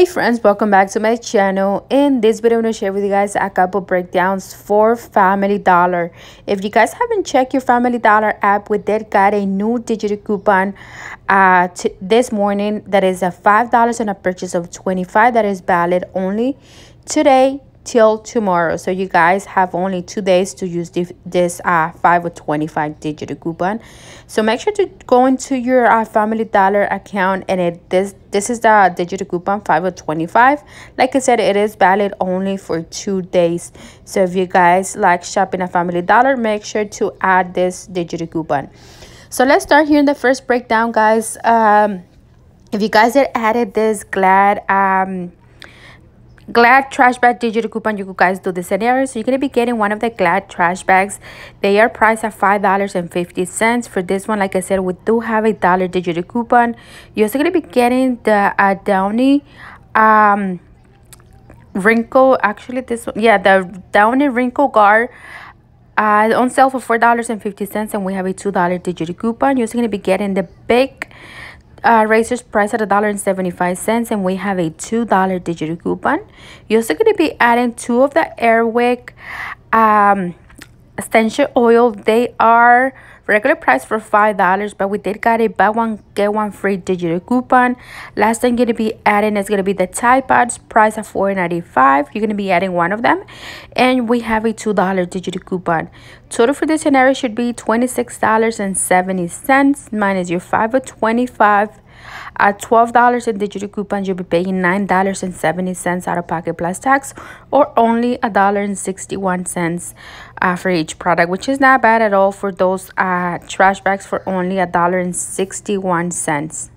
hey friends welcome back to my channel in this video i'm going to share with you guys a couple breakdowns for family dollar if you guys haven't checked your family dollar app we did got a new digital coupon uh this morning that is a five dollars on a purchase of 25 that is valid only today till tomorrow. So you guys have only two days to use this, this uh, 5 or 25 digit coupon. So make sure to go into your uh, Family Dollar account and it this this is the digital coupon 5 or 25. Like I said, it is valid only for two days. So if you guys like shopping at Family Dollar, make sure to add this digital coupon. So let's start here in the first breakdown, guys. Um, if you guys had added this glad um glad trash bag digital coupon you guys do the scenario so you're going to be getting one of the glad trash bags they are priced at five dollars and fifty cents for this one like i said we do have a dollar digital coupon you're also going to be getting the uh, downy um wrinkle actually this one yeah the downy wrinkle guard uh, on sale for $4.50 and we have a $2 digital coupon. You're also going to be getting the big uh, Razor's price at $1.75 and we have a $2 digital coupon. You're also going to be adding two of the Airwick um, essential oil. They are Regular price for $5, but we did got a buy one, get one free digital coupon. Last thing going to be adding is going to be the tie pads, price of $4.95. You're going to be adding one of them. And we have a $2 digital coupon. Total for this scenario should be $26.70 minus your 5 of 25 at $12 in digital coupons, you'll be paying $9.70 out of pocket plus tax or only $1.61 uh, for each product, which is not bad at all for those uh, trash bags for only $1.61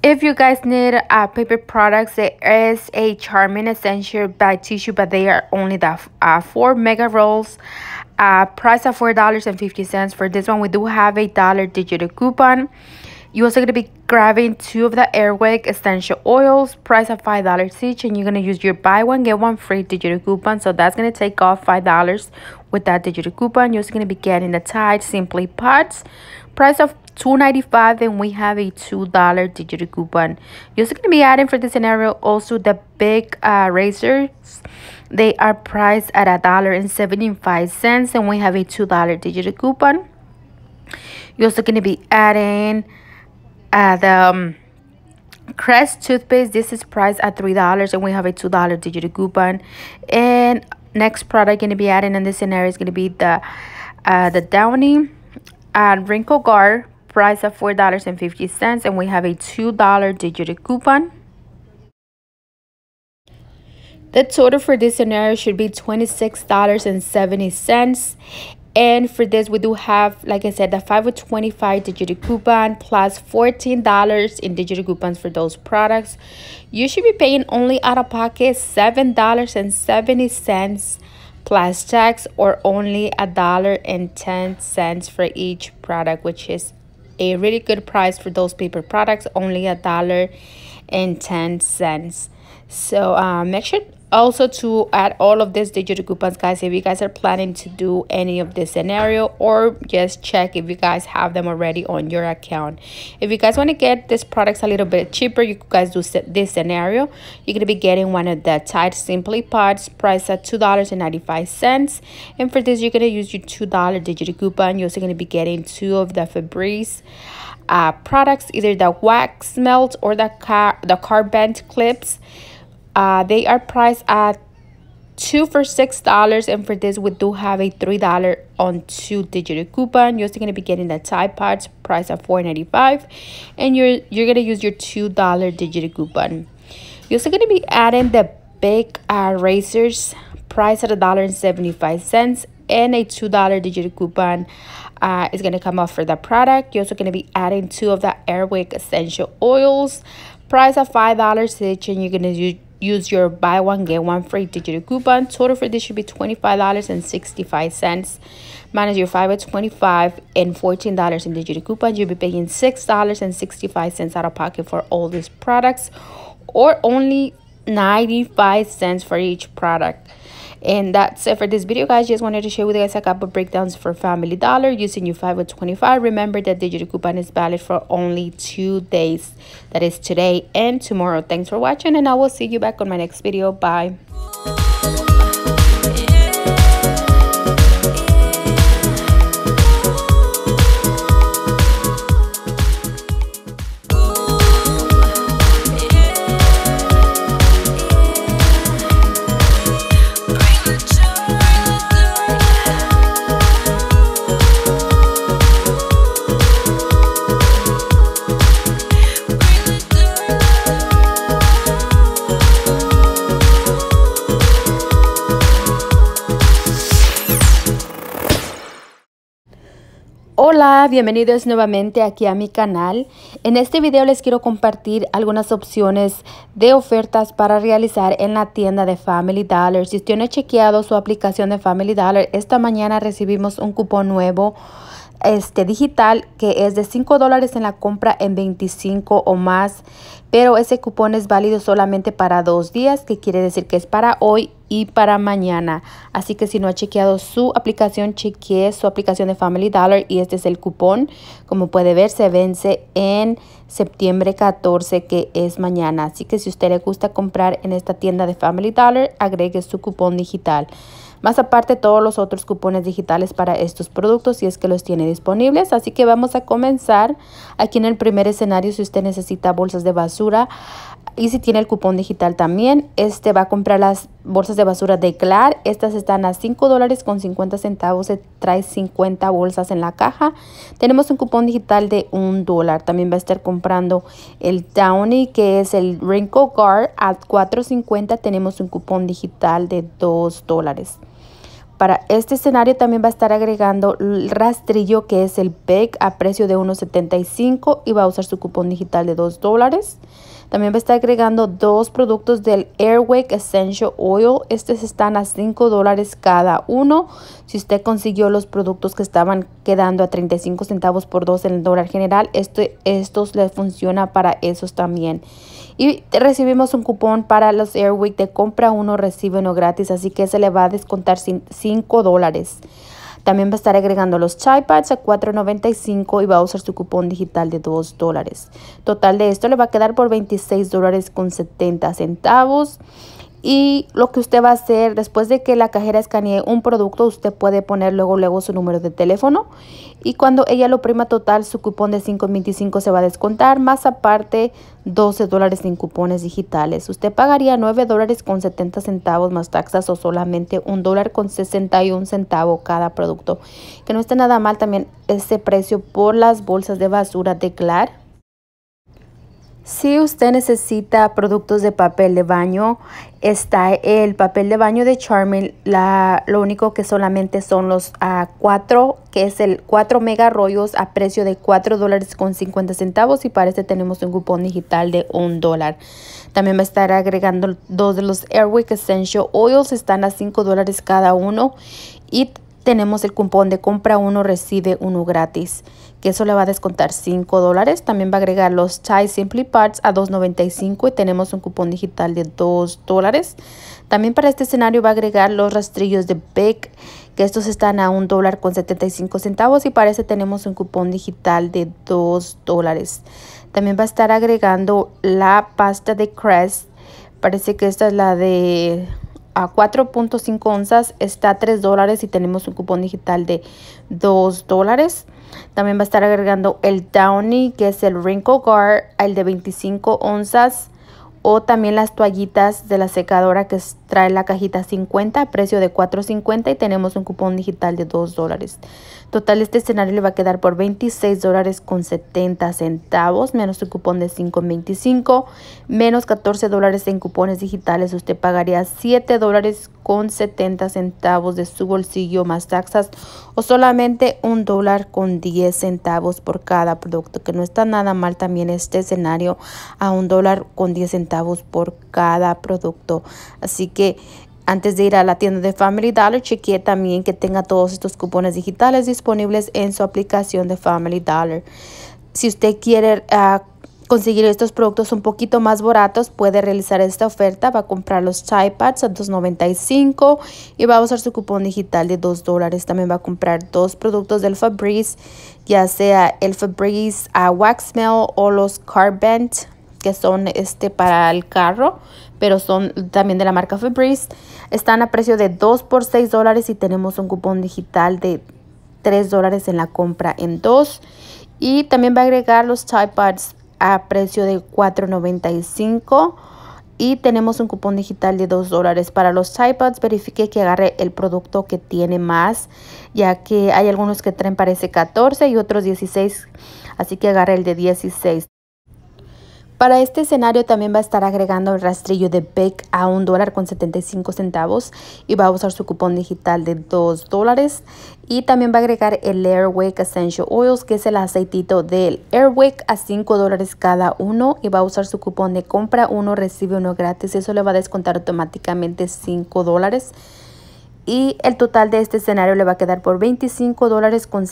if you guys need uh, paper products there is a charming essential bag tissue but they are only the uh, four mega rolls a price of $4.50 for this one. We do have a dollar digital coupon. You're also going to be grabbing two of the Airwick essential oils, price of $5 each, and you're going to use your buy one, get one free digital coupon. So that's going to take off $5 with that digital coupon. You're also going to be getting the Tide Simply Pots, price of $2.95 we have a $2 digital coupon you're also going to be adding for this scenario also the big uh, razors they are priced at a dollar and 75 cents and we have a $2 digital coupon you're also going to be adding uh, the um, Crest toothpaste. This is priced at $3 and we have a $2 digital coupon. And next product going to be adding in this scenario is going to be the uh, the Downy uh, Wrinkle Guard price of $4.50 and we have a $2 digital coupon. The total for this scenario should be $26.70 and for this we do have like i said the 525 digital coupon plus 14 dollars in digital coupons for those products you should be paying only out of pocket seven dollars and 70 cents plus tax or only a dollar and 10 cents for each product which is a really good price for those paper products only a dollar and 10 cents so uh, make sure also to add all of these digital coupons guys if you guys are planning to do any of this scenario or just check if you guys have them already on your account if you guys want to get these products a little bit cheaper you guys do this scenario you're going to be getting one of the tide simply pods priced at two dollars and 95 cents and for this you're going to use your two dollar digital coupon you're also going to be getting two of the Febreze uh, products either the wax melt or the car the car band clips uh, they are priced at two for six dollars and for this we do have a three dollar on two digital coupon you're still going to be getting the tie parts price at 4.95 and you're you're going to use your two dollar digital coupon you're still going to be adding the big uh, razors price at a dollar and 75 cents and a two dollar digital coupon uh, is going to come off for the product you're also going to be adding two of the airwick essential oils price at five dollars each and you're going to use use your buy one get one free digital coupon total for this should be $25.65 minus your 5 at 25 and $14 in digital coupons you'll be paying $6.65 out of pocket for all these products or only 95 cents for each product and that's it for this video guys just wanted to share with you guys a couple breakdowns for family dollar using your 5 with 25 remember that digital coupon is valid for only two days that is today and tomorrow thanks for watching and i will see you back on my next video bye bienvenidos nuevamente aquí a mi canal. En este video les quiero compartir algunas opciones de ofertas para realizar en la tienda de Family Dollar. Si usted no ha chequeado su aplicación de Family Dollar, esta mañana recibimos un cupón nuevo este, digital que es de 5 dólares en la compra en 25 o más, pero ese cupón es válido solamente para dos días, que quiere decir que es para hoy y para mañana. Así que si no ha chequeado su aplicación, chequee su aplicación de Family Dollar y este es el cupón. Como puede ver, se vence en septiembre 14, que es mañana. Así que si usted le gusta comprar en esta tienda de Family Dollar, agregue su cupón digital más aparte todos los otros cupones digitales para estos productos si es que los tiene disponibles. Así que vamos a comenzar aquí en el primer escenario si usted necesita bolsas de basura y si tiene el cupón digital también, este va a comprar las bolsas de basura de Clar. Estas están a 5 dólares con 50 centavos. Se trae 50 bolsas en la caja. Tenemos un cupón digital de 1 dólar. También va a estar comprando el Downy, que es el Wrinkle Guard. A 4.50 tenemos un cupón digital de 2 dólares. Para este escenario también va a estar agregando el rastrillo que es el PEC a precio de 1.75 y va a usar su cupón digital de 2 dólares. También va a estar agregando dos productos del Airwick Essential Oil. Estos están a 5 dólares cada uno. Si usted consiguió los productos que estaban quedando a 35 centavos por dos en el dólar general, esto, estos les funciona para esos también. Y recibimos un cupón para los Airwick de compra uno, recibe uno gratis. Así que se le va a descontar 5 dólares. También va a estar agregando los chai a $4.95 y va a usar su cupón digital de $2 dólares. Total de esto le va a quedar por $26.70. dólares con centavos y lo que usted va a hacer después de que la cajera escanee un producto, usted puede poner luego luego su número de teléfono y cuando ella lo prima total, su cupón de 5.25 se va a descontar, más aparte 12 dólares en cupones digitales. Usted pagaría 9 dólares con 70 centavos más taxas o solamente 1 dólar con 61 centavo cada producto. Que no está nada mal también ese precio por las bolsas de basura de Clark. Si usted necesita productos de papel de baño, está el papel de baño de Charmin. lo único que solamente son los ah, cuatro, que es el 4 mega rollos a precio de 4 dólares con 50 centavos y para este tenemos un cupón digital de un dólar. También va a estar agregando dos de los Airwick Essential Oils, están a 5 dólares cada uno y tenemos el cupón de compra uno recibe uno gratis que eso le va a descontar 5 dólares. También va a agregar los Chai Simply Parts a 2.95 y tenemos un cupón digital de 2 dólares. También para este escenario va a agregar los rastrillos de Beck, que estos están a $1.75. dólar con 75 centavos y para este tenemos un cupón digital de 2 dólares. También va a estar agregando la pasta de Crest. Parece que esta es la de a 4.5 onzas está a 3 dólares y tenemos un cupón digital de 2 dólares. También va a estar agregando el Downy, que es el Wrinkle Guard, el de 25 onzas. O también las toallitas de la secadora que trae la cajita 50 precio de 4.50 y tenemos un cupón digital de 2 dólares. Total, este escenario le va a quedar por $26.70, con centavos, menos su cupón de 5.25, menos 14 dólares en cupones digitales. Usted pagaría 7 con centavos de su bolsillo más taxas o solamente un dólar con centavos por cada producto, que no está nada mal también este escenario a un dólar con 10 centavos por cada producto. Así que antes de ir a la tienda de Family Dollar, chequee también que tenga todos estos cupones digitales disponibles en su aplicación de Family Dollar. Si usted quiere ah, conseguir estos productos un poquito más baratos, puede realizar esta oferta. Va a comprar los iPads a $2.95 y va a usar su cupón digital de $2 dólares. También va a comprar dos productos del Fabrice, ya sea el Fabrice a ah, Wax Mail o los Carbent que son este para el carro, pero son también de la marca Febreze. Están a precio de 2 por 6 dólares y tenemos un cupón digital de 3 dólares en la compra en 2. Y también va a agregar los Tide Pods a precio de 4.95 y tenemos un cupón digital de 2 dólares. Para los Tide Pods. verifique que agarre el producto que tiene más, ya que hay algunos que traen parece 14 y otros 16, así que agarre el de 16. Para este escenario también va a estar agregando el rastrillo de Beck a un dólar con 75 centavos y va a usar su cupón digital de 2 dólares. Y también va a agregar el Airwick Essential Oils, que es el aceitito del Airwick a 5 dólares cada uno. Y va a usar su cupón de compra uno, recibe uno gratis. Eso le va a descontar automáticamente 5 dólares y el total de este escenario le va a quedar por $25.65. dólares con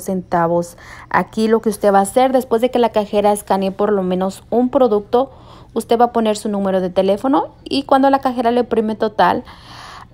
centavos. Aquí lo que usted va a hacer después de que la cajera escanee por lo menos un producto, usted va a poner su número de teléfono y cuando la cajera le prime total,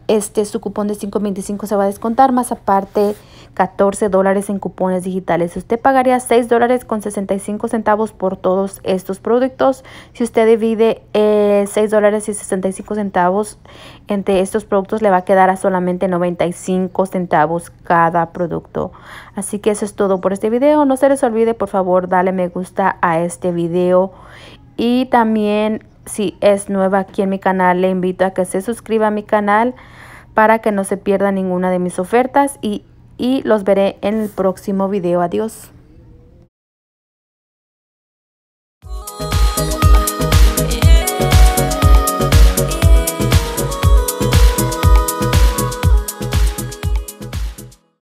este su cupón de 5.25 se va a descontar más aparte 14 dólares en cupones digitales. Usted pagaría 6 dólares con 65 centavos por todos estos productos. Si usted divide eh, 6 dólares y 65 centavos entre estos productos, le va a quedar a solamente 95 centavos cada producto. Así que eso es todo por este video. No se les olvide, por favor, dale me gusta a este video. Y también si es nueva aquí en mi canal, le invito a que se suscriba a mi canal para que no se pierda ninguna de mis ofertas y y los veré en el próximo video. Adiós.